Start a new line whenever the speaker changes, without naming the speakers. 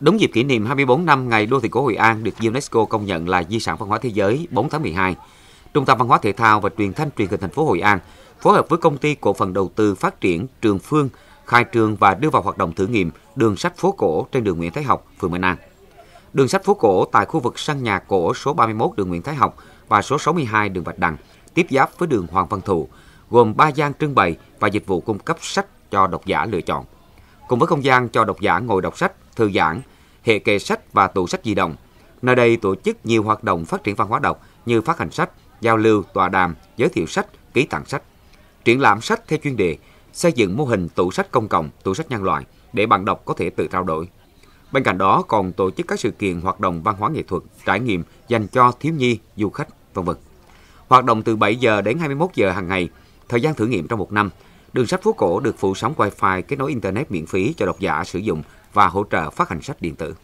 Đúng dịp kỷ niệm 24 năm ngày đô thị cổ Hội An được UNESCO công nhận là di sản văn hóa thế giới 4 tháng 12, Trung tâm Văn hóa Thể thao và Truyền thanh Truyền hình thành phố Hội An phối hợp với công ty cổ phần đầu tư phát triển Trường Phương khai trương và đưa vào hoạt động thử nghiệm đường sách phố cổ trên đường Nguyễn Thái Học, phường Minh An. Đường sách phố cổ tại khu vực sân nhà cổ số 31 đường Nguyễn Thái Học và số 62 đường Bạch Đằng tiếp giáp với đường Hoàng Văn Thụ, gồm 3 gian trưng bày và dịch vụ cung cấp sách cho độc giả lựa chọn. Cùng với không gian cho độc giả ngồi đọc sách, thư giãn, hệ kệ sách và tủ sách di động. Nơi đây tổ chức nhiều hoạt động phát triển văn hóa đọc như phát hành sách, giao lưu, tọa đàm, giới thiệu sách, ký tặng sách. Triển lãm sách theo chuyên đề, xây dựng mô hình tủ sách công cộng, tủ sách nhân loại để bạn đọc có thể tự trao đổi. Bên cạnh đó còn tổ chức các sự kiện hoạt động văn hóa nghệ thuật, trải nghiệm dành cho thiếu nhi, du khách, vân vân. Hoạt động từ 7 giờ đến 21 giờ hàng ngày, thời gian thử nghiệm trong một năm. Đường sách phố cổ được phụ sóng wifi kết nối internet miễn phí cho độc giả sử dụng và hỗ trợ phát hành sách điện tử.